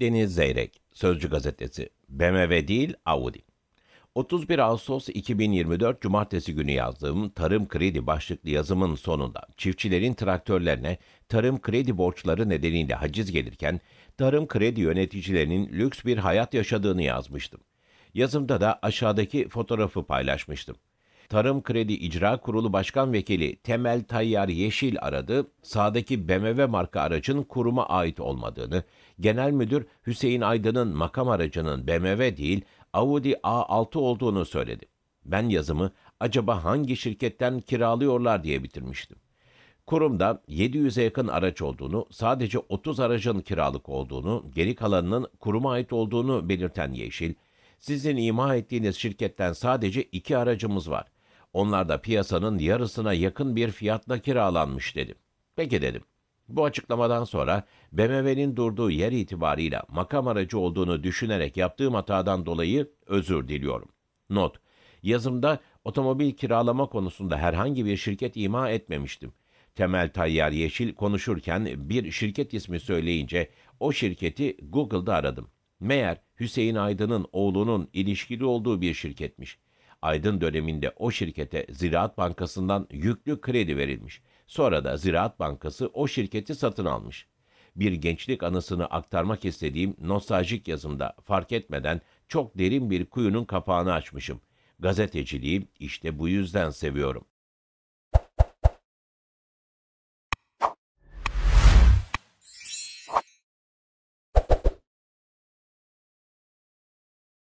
Deniz Zeyrek, Sözcü Gazetesi, BMW değil Audi. 31 Ağustos 2024 Cumartesi günü yazdığım Tarım Kredi başlıklı yazımın sonunda çiftçilerin traktörlerine tarım kredi borçları nedeniyle haciz gelirken tarım kredi yöneticilerinin lüks bir hayat yaşadığını yazmıştım. Yazımda da aşağıdaki fotoğrafı paylaşmıştım. Tarım Kredi İcra Kurulu Başkan Vekili Temel Tayyar Yeşil aradı, sağdaki BMW marka aracın kuruma ait olmadığını, Genel Müdür Hüseyin Aydın'ın makam aracının BMW değil Audi A6 olduğunu söyledi. Ben yazımı acaba hangi şirketten kiralıyorlar diye bitirmiştim. Kurumda 700'e yakın araç olduğunu, sadece 30 aracın kiralık olduğunu, geri kalanının kuruma ait olduğunu belirten Yeşil, sizin ima ettiğiniz şirketten sadece iki aracımız var. Onlar da piyasanın yarısına yakın bir fiyatla kiralanmış dedim. Peki dedim. Bu açıklamadan sonra BMW'nin durduğu yer itibarıyla makam aracı olduğunu düşünerek yaptığım hatadan dolayı özür diliyorum. Not: Yazımda otomobil kiralama konusunda herhangi bir şirket ima etmemiştim. Temel Tayyar Yeşil konuşurken bir şirket ismi söyleyince o şirketi Google'da aradım. Meğer Hüseyin Aydın'ın oğlunun ilişkili olduğu bir şirketmiş. Aydın döneminde o şirkete Ziraat Bankası'ndan yüklü kredi verilmiş. Sonra da Ziraat Bankası o şirketi satın almış. Bir gençlik anısını aktarmak istediğim nostaljik yazımda fark etmeden çok derin bir kuyunun kapağını açmışım. Gazeteciliği işte bu yüzden seviyorum.